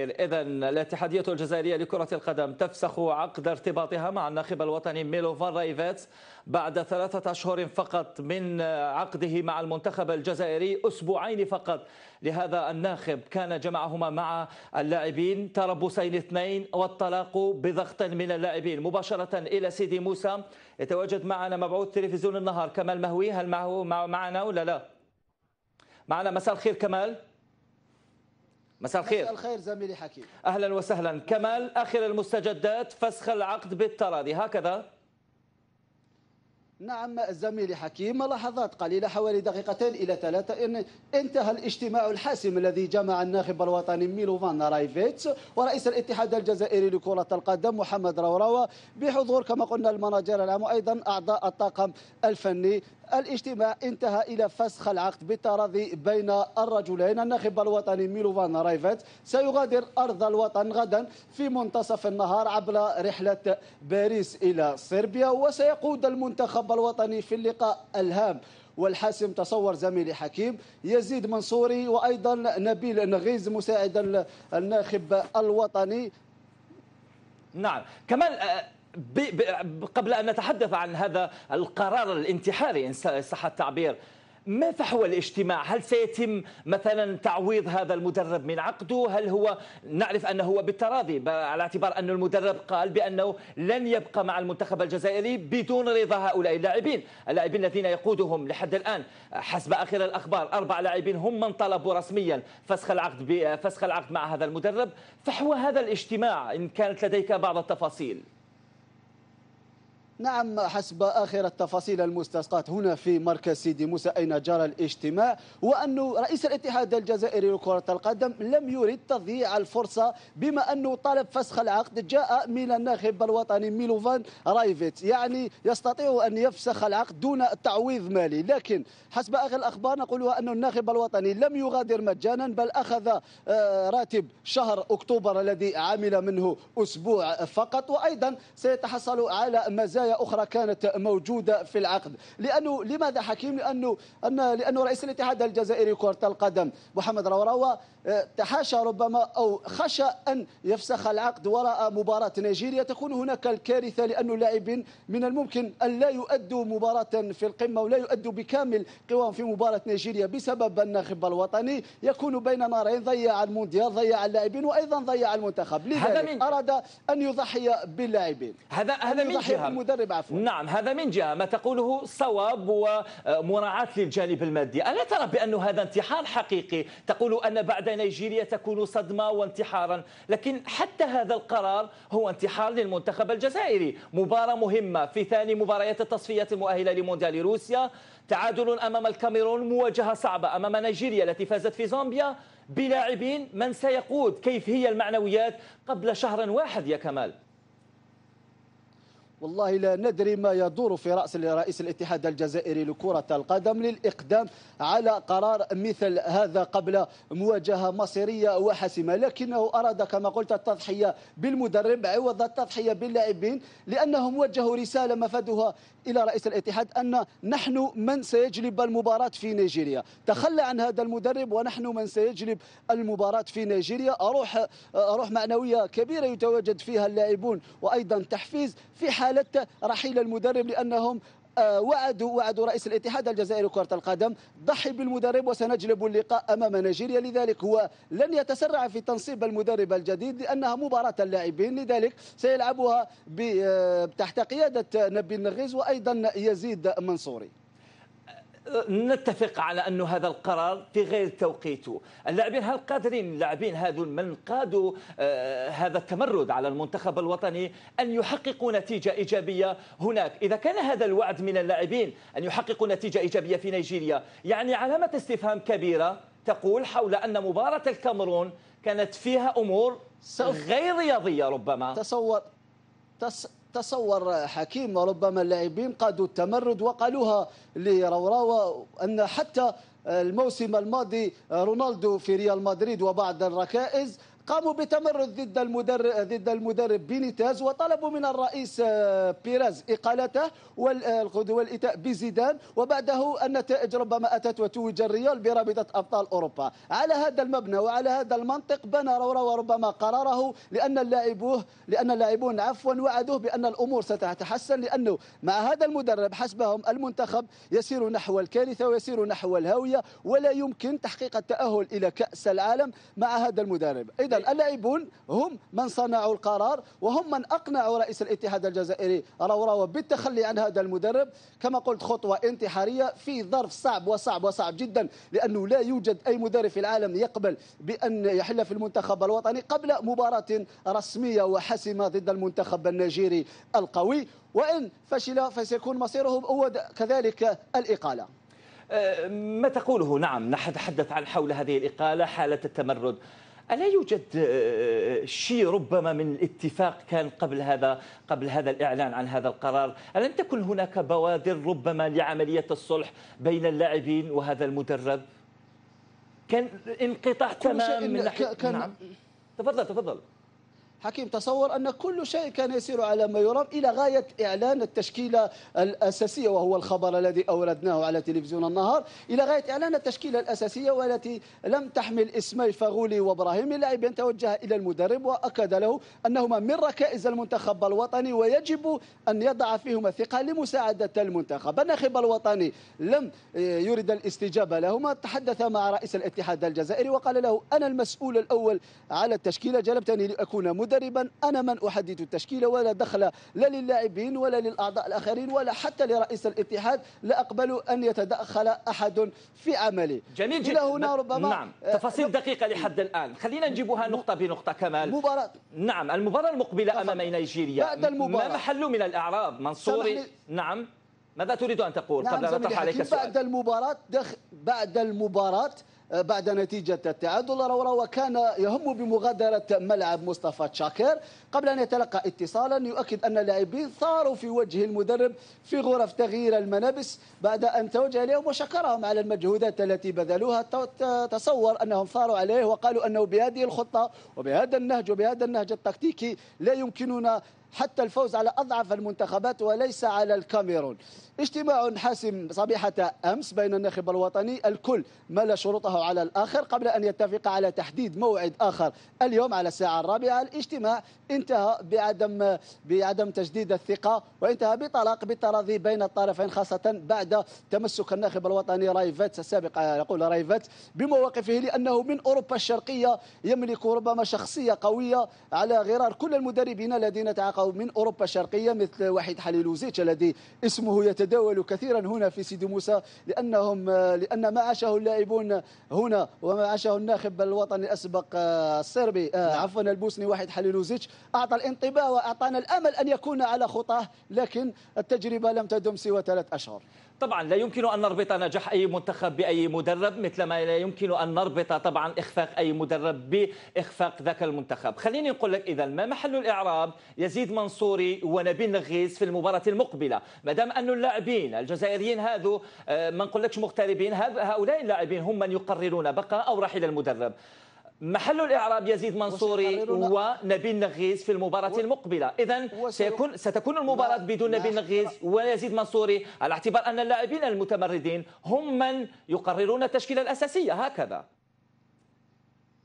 إذا الاتحادية الجزائرية لكرة القدم تفسخ عقد ارتباطها مع الناخب الوطني ميلوفان رايفيتس بعد ثلاثة أشهر فقط من عقده مع المنتخب الجزائري أسبوعين فقط لهذا الناخب كان جمعهما مع اللاعبين تربصين اثنين والطلاق بضغط من اللاعبين مباشرة إلى سيدي موسى يتواجد معنا مبعوث تلفزيون النهار كمال مهوي هل معه معنا ولا لا؟ معنا مساء الخير كمال مساء الخير مساء الخير زميلي حكيم اهلا وسهلا كمال اخر المستجدات فسخ العقد بالتراضي هكذا نعم زميلي حكيم لحظات قليلة حوالي دقيقتين إلى ثلاثة إن انتهى الاجتماع الحاسم الذي جمع الناخب الوطني ميلوفان رايفيتس ورئيس الاتحاد الجزائري لكرة القدم محمد روروا بحضور كما قلنا المناجر العام وأيضا أعضاء الطاقم الفني الاجتماع انتهى إلى فسخ العقد بالتراضي بين الرجلين الناخب الوطني ميلوفان رايفت سيغادر أرض الوطن غدا في منتصف النهار عبر رحلة باريس إلى صربيا وسيقود المنتخب الوطني في اللقاء الهام والحاسم تصور زميلي حكيم يزيد منصوري وأيضا نبيل نغيز مساعد الناخب الوطني نعم كمان آه، قبل أن نتحدث عن هذا القرار الانتحاري إن صح التعبير ما فحوى الاجتماع هل سيتم مثلا تعويض هذا المدرب من عقده هل هو نعرف أنه هو بالتراضي على اعتبار أن المدرب قال بأنه لن يبقى مع المنتخب الجزائري بدون رضا هؤلاء اللاعبين اللاعبين الذين يقودهم لحد الآن حسب آخر الأخبار أربع لاعبين هم من طلبوا رسميا فسخ العقد فسخ العقد مع هذا المدرب فحوى هذا الاجتماع إن كانت لديك بعض التفاصيل نعم حسب آخر التفاصيل المستسقاة هنا في مركز سيدي موسى أين جرى الاجتماع وأن رئيس الاتحاد الجزائري لكرة القدم لم يرد تضييع الفرصة بما أنه طلب فسخ العقد جاء من الناخب الوطني ميلوفان رايفيت يعني يستطيع أن يفسخ العقد دون تعويض مالي لكن حسب آخر الأخبار نقولها أن الناخب الوطني لم يغادر مجانا بل أخذ آه، راتب شهر أكتوبر الذي عمل منه أسبوع فقط وأيضا سيتحصل على مزايا ولايه اخرى كانت موجوده في العقد لانه لماذا حكيم لانه أن لانه رئيس الاتحاد الجزائري كره القدم محمد روراوا آه، تحاشى ربما او خشى ان يفسخ العقد وراء مباراه نيجيريا تكون هناك الكارثه لانه لاعب من الممكن ان لا يؤدوا مباراه في القمه ولا يؤدوا بكامل قواهم في مباراه نيجيريا بسبب الناخب الوطني يكون بين نارين ضيع المونديال ضيع اللاعبين وايضا ضيع المنتخب لذلك اراد ان يضحي باللاعبين هذا هذا من جهه المدرب عفوا نعم هذا من جهه ما تقوله صواب ومراعاه للجانب المادي الا ترى بانه هذا انتحار حقيقي تقول ان بعد نيجيريا تكون صدمه وانتحارا لكن حتى هذا القرار هو انتحار للمنتخب الجزائري مباراه مهمه في ثاني مباريات التصفيات المؤهله لمونديال روسيا تعادل امام الكاميرون مواجهه صعبه امام نيجيريا التي فازت في زامبيا بلاعبين من سيقود كيف هي المعنويات قبل شهر واحد يا كمال والله لا ندري ما يدور في رأس رئيس الاتحاد الجزائري لكرة القدم للإقدام على قرار مثل هذا قبل مواجهة مصيرية وحاسمة لكنه أراد كما قلت التضحية بالمدرب عوض التضحية باللاعبين لأنهم وجهوا رسالة مفادها إلى رئيس الاتحاد أن نحن من سيجلب المباراة في نيجيريا تخلى عن هذا المدرب ونحن من سيجلب المباراة في نيجيريا أروح أروح معنوية كبيرة يتواجد فيها اللاعبون وأيضا تحفيز في حال حالة رحيل المدرب لأنهم آه، وعدوا وعدوا رئيس الاتحاد الجزائري كرة القدم ضحي بالمدرب وسنجلب اللقاء أمام نيجيريا لذلك هو لن يتسرع في تنصيب المدرب الجديد لأنها مباراة اللاعبين لذلك سيلعبها آه، تحت قيادة نبيل نغيز وأيضا يزيد منصوري نتفق على انه هذا القرار في غير توقيته اللاعبين هل قادرين اللاعبين هذول من قادوا آه، هذا التمرد على المنتخب الوطني ان يحققوا نتيجه ايجابيه هناك اذا كان هذا الوعد من اللاعبين ان يحققوا نتيجه ايجابيه في نيجيريا يعني علامه استفهام كبيره تقول حول ان مباراه الكاميرون كانت فيها امور غير رياضيه ربما تصور تصور حكيم وربما اللاعبين قادوا التمرد وقالوها لروراوة أن حتى الموسم الماضي رونالدو في ريال مدريد وبعض الركائز قاموا بتمرد ضد المدرب ضد المدرب بينيتاز وطلبوا من الرئيس آه، بيريز اقالته آه، والاتاء بزيدان وبعده النتائج ربما اتت وتوج الريال برابطه ابطال اوروبا على هذا المبنى وعلى هذا المنطق بنى رورا وربما قراره لان اللاعبوه لان اللاعبون عفوا وعدوه بان الامور ستتحسن لانه مع هذا المدرب حسبهم المنتخب يسير نحو الكارثه ويسير نحو الهاويه ولا يمكن تحقيق التاهل الى كاس العالم مع هذا المدرب إذا اللاعبون هم من صنعوا القرار وهم من أقنعوا رئيس الاتحاد الجزائري روراو بالتخلي عن هذا المدرب كما قلت خطوة انتحارية في ظرف صعب وصعب وصعب جدا لأنه لا يوجد أي مدرب في العالم يقبل بأن يحل في المنتخب الوطني قبل مباراة رسمية وحاسمة ضد المنتخب النيجيري القوي وإن فشل فسيكون مصيره هو كذلك الإقالة أه، ما تقوله نعم نتحدث عن حول هذه الإقالة حالة التمرد ألا يوجد آه، آه، شيء ربما من الاتفاق كان قبل هذا قبل هذا الإعلان عن هذا القرار ألم تكن هناك بوادر ربما لعملية الصلح بين اللاعبين وهذا المدرب كان انقطاع تماما من ناحية كان نعم. تفضل تفضل حكيم تصور أن كل شيء كان يسير على ما يرام إلى غاية إعلان التشكيلة الأساسية وهو الخبر الذي أوردناه على تلفزيون النهار إلى غاية إعلان التشكيلة الأساسية والتي لم تحمل اسمي فاغولي وابراهيم اللاعبين توجه إلى المدرب وأكد له أنهما من ركائز المنتخب الوطني ويجب أن يضع فيهما ثقة لمساعدة المنتخب الناخب الوطني لم يرد الاستجابة لهما تحدث مع رئيس الاتحاد الجزائري وقال له أنا المسؤول الأول على التشكيلة جلبتني لأكون مدرب مدربا انا من احدد التشكيله ولا دخل لا للاعبين ولا للاعضاء الاخرين ولا حتى لرئيس الاتحاد لا اقبل ان يتدخل احد في عملي جميل جدا الى هنا ربما نعم آه، تفاصيل دقيقه لحد الان خلينا نجيبها نقطه بنقطه كمال مباراه نعم المباراه المقبله امام نيجيريا بعد المباراه ما محل من الاعراب منصوري نعم ماذا تريد ان تقول نعم قبل ان اطرح عليك السؤال بعد المباراه دخ... بعد المباراه آه، بعد نتيجة التعادل رورا وكان يهم بمغادرة ملعب مصطفى تشاكر قبل أن يتلقى اتصالا يؤكد أن اللاعبين ثاروا في وجه المدرب في غرف تغيير الملابس بعد أن توجه إليهم وشكرهم على المجهودات التي بذلوها تصور أنهم ثاروا عليه وقالوا أنه بهذه الخطة وبهذا النهج وبهذا النهج التكتيكي لا يمكننا حتى الفوز على أضعف المنتخبات وليس على الكاميرون اجتماع حاسم صبيحة أمس بين الناخب الوطني الكل مل شروطه على الآخر قبل أن يتفق على تحديد موعد آخر اليوم على الساعة الرابعة الاجتماع انتهى بعدم بعدم تجديد الثقة وانتهى بطلاق بالتراضي بين الطرفين خاصة بعد تمسك الناخب الوطني رايفات السابق يقول رايفات بمواقفه لأنه من أوروبا الشرقية يملك ربما شخصية قوية على غرار كل المدربين الذين تعاقبوا أو من أوروبا الشرقية مثل وحيد حليل الذي اسمه يتداول كثيرا هنا في سيدي موسى لأنهم لأن ما عاشه اللاعبون هنا وما عاشه الناخب الوطني الأسبق آه، الصربي آه، نعم. عفوا البوسني وحيد حليل أعطى الانطباع وأعطانا الأمل أن يكون على خطاه لكن التجربة لم تدم سوى ثلاث أشهر طبعا لا يمكن ان نربط نجاح اي منتخب باي مدرب مثلما لا يمكن ان نربط طبعا اخفاق اي مدرب باخفاق ذاك المنتخب خليني نقول لك اذا ما محل الاعراب يزيد منصوري ونبيل نغيز في المباراه المقبله ما دام ان اللاعبين الجزائريين هذو آه، ما نقولكش مغتربين هؤلاء اللاعبين هم من يقررون بقاء او رحيل المدرب محل الإعراب يزيد منصوري ونبيل نغيز في المباراة المقبلة إذا سيكون ستكون المباراة بدون نبيل نغيز ويزيد منصوري على اعتبار أن اللاعبين المتمردين هم من يقررون التشكيلة الأساسية هكذا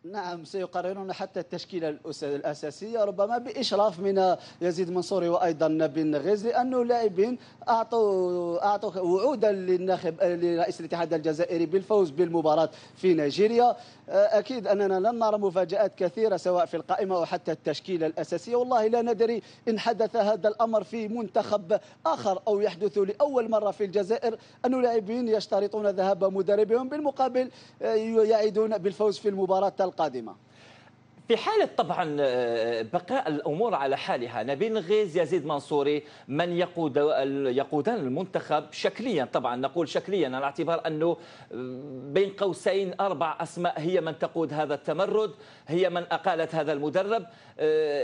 نعم سيقررون حتى التشكيلة الأساسية ربما بإشراف من يزيد منصوري وأيضا بن غيز لأنه لاعبين أعطوا أعطوا وعودا للناخب لرئيس الاتحاد الجزائري بالفوز بالمباراة في نيجيريا آه، أكيد أننا لن نرى مفاجآت كثيرة سواء في القائمة أو حتى التشكيلة الأساسية والله لا ندري إن حدث هذا الأمر في منتخب آخر أو يحدث لأول مرة في الجزائر أن لاعبين يشترطون ذهاب مدربهم بالمقابل آه، يعيدون بالفوز في المباراة القادمة في حالة طبعا آه، آه، بقاء الأمور على حالها نبيل غيز يزيد منصوري من يقود يقودان المنتخب شكليا طبعا نقول شكليا على اعتبار أنه آه، بين قوسين أربع أسماء هي من تقود هذا التمرد هي من أقالت هذا المدرب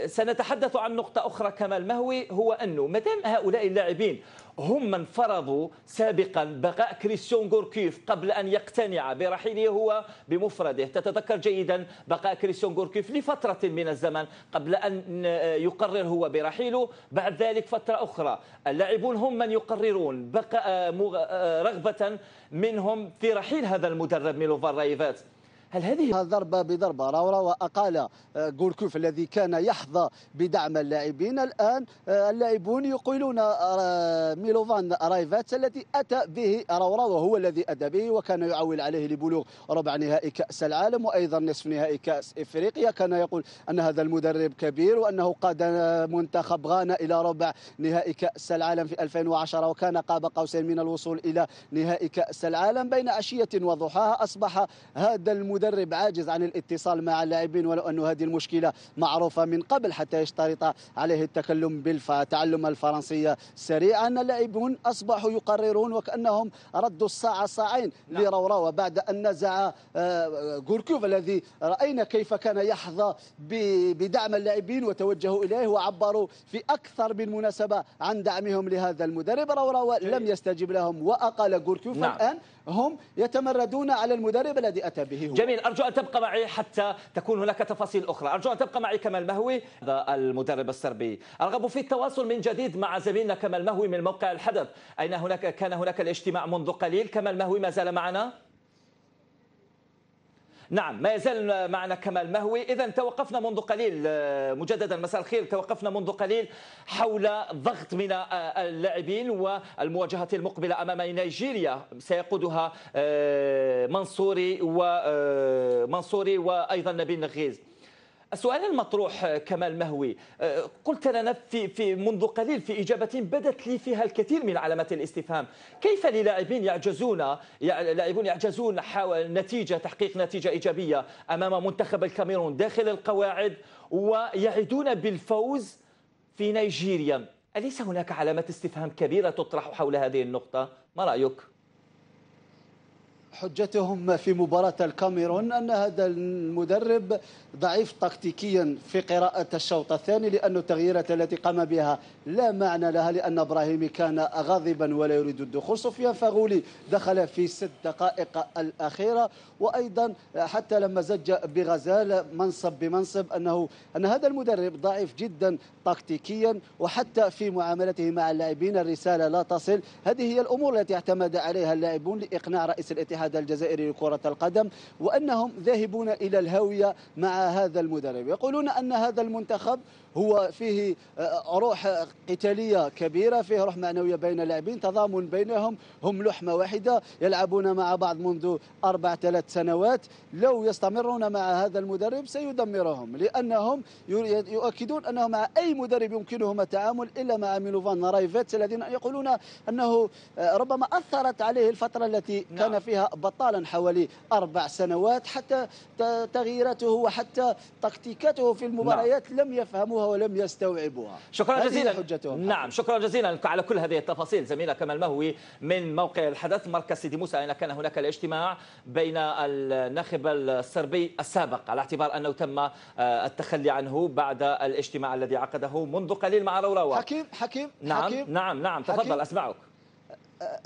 سنتحدث عن نقطة أخرى كمال مهوي هو أنه مدام هؤلاء اللاعبين هم من فرضوا سابقا بقاء كريستيان غوركيف قبل أن يقتنع برحيله هو بمفرده تتذكر جيدا بقاء كريستيان غوركيف لفترة من الزمن قبل أن يقرر هو برحيله بعد ذلك فترة أخرى اللاعبون هم من يقررون بقاء آه، رغبة منهم في رحيل هذا المدرب ميلوفان رايفات هل هذه ضربة بضربة راورة وأقال آه، غوركوف الذي كان يحظى بدعم اللاعبين الآن آه، اللاعبون يقولون آه، ميلوفان رايفات الذي أتى به راورة وهو الذي أتى به وكان يعول عليه لبلوغ ربع نهائي كأس العالم وأيضا نصف نهائي كأس إفريقيا كان يقول أن هذا المدرب كبير وأنه قاد منتخب غانا إلى ربع نهائي كأس العالم في 2010 وكان قاب قوسين من الوصول إلى نهائي كأس العالم بين عشية وضحاها أصبح هذا المدرب المدرب عاجز عن الاتصال مع اللاعبين ولو أن هذه المشكلة معروفة من قبل حتى يشترط عليه التكلم بالتعلم الفرنسية سريعا اللاعبون أصبحوا يقررون وكأنهم ردوا الساعة ساعين نعم. لرورا بعد أن نزع آه، غوركوف الذي رأينا كيف كان يحظى بدعم اللاعبين وتوجهوا إليه وعبروا في أكثر من مناسبة عن دعمهم لهذا المدرب رورا لم يستجب لهم وأقال غوركوف نعم. الآن هم يتمردون على المدرب الذي أتى به هو جميل أرجو أن تبقى معي حتى تكون هناك تفاصيل أخرى أرجو أن تبقى معي كمال مهوي هذا المدرب السربي أرغب في التواصل من جديد مع زميلنا كمال مهوي من موقع الحدث أين هناك كان هناك الاجتماع منذ قليل كمال مهوي ما زال معنا نعم ما يزال معنا كمال مهوي إذا توقفنا منذ قليل آه، مجددا مساء الخير توقفنا منذ قليل حول ضغط من آه، اللاعبين والمواجهة المقبلة أمام نيجيريا سيقودها آه، منصوري ومنصوري وأيضا نبيل نغيز السؤال المطروح كمال مهوي آه، قلت لنا في في منذ قليل في اجابه بدت لي فيها الكثير من علامات الاستفهام كيف للاعبين يعجزون لاعبون يعجزون حول نتيجه تحقيق نتيجه ايجابيه امام منتخب الكاميرون داخل القواعد ويعدون بالفوز في نيجيريا اليس هناك علامات استفهام كبيره تطرح حول هذه النقطه ما رايك حجتهم في مباراة الكاميرون أن هذا المدرب ضعيف تكتيكيا في قراءة الشوط الثاني لأن التغييرات التي قام بها لا معنى لها لأن إبراهيمي كان غاضبا ولا يريد الدخول سفيان فاغولي دخل في ست دقائق الأخيرة وأيضا حتى لما زج بغزال منصب بمنصب أنه أن هذا المدرب ضعيف جدا تكتيكيا وحتى في معاملته مع اللاعبين الرسالة لا تصل هذه هي الأمور التي اعتمد عليها اللاعبون لإقناع رئيس الاتحاد الاتحاد الجزائري لكرة القدم وأنهم ذاهبون إلى الهاوية مع هذا المدرب يقولون أن هذا المنتخب هو فيه آه، روح قتاليه كبيره فيه روح معنويه بين اللاعبين تضامن بينهم هم لحمه واحده يلعبون مع بعض منذ اربع ثلاث سنوات لو يستمرون مع هذا المدرب سيدمرهم لانهم يؤكدون انه مع اي مدرب يمكنهم التعامل الا مع ميلوفان رايفيتس الذين يقولون انه آه، ربما اثرت عليه الفتره التي نعم. كان فيها بطالا حوالي اربع سنوات حتى تغييراته وحتى تكتيكاته في المباريات نعم. لم يفهموها ولم يستوعبوها شكرا جزيلا حجتهم نعم شكرا جزيلا على كل هذه التفاصيل زميلة كمال مهوي من موقع الحدث مركز سيدي موسى أين كان هناك الاجتماع بين الناخب الصربي السابق على اعتبار أنه تم آه، التخلي عنه بعد الاجتماع الذي عقده منذ قليل مع روراوة حكيم حكيم نعم حكيم نعم نعم تفضل أسمعك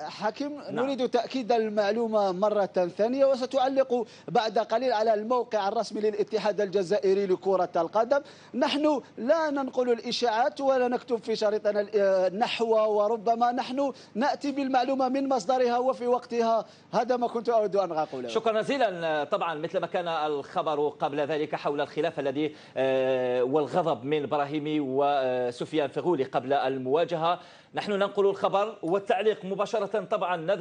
حكيم نعم. نريد تأكيد المعلومة مرة ثانية وستعلق بعد قليل على الموقع الرسمي للاتحاد الجزائري لكرة القدم نحن لا ننقل الإشاعات ولا نكتب في شريطنا النحو آه، وربما نحن نأتي بالمعلومة من مصدرها وفي وقتها هذا ما كنت أود أن أقوله شكرا جزيلا طبعا مثل ما كان الخبر قبل ذلك حول الخلاف الذي آه، والغضب من براهيمي وسفيان فغولي قبل المواجهة نحن ننقل الخبر والتعليق مباشرة طبعا نذهب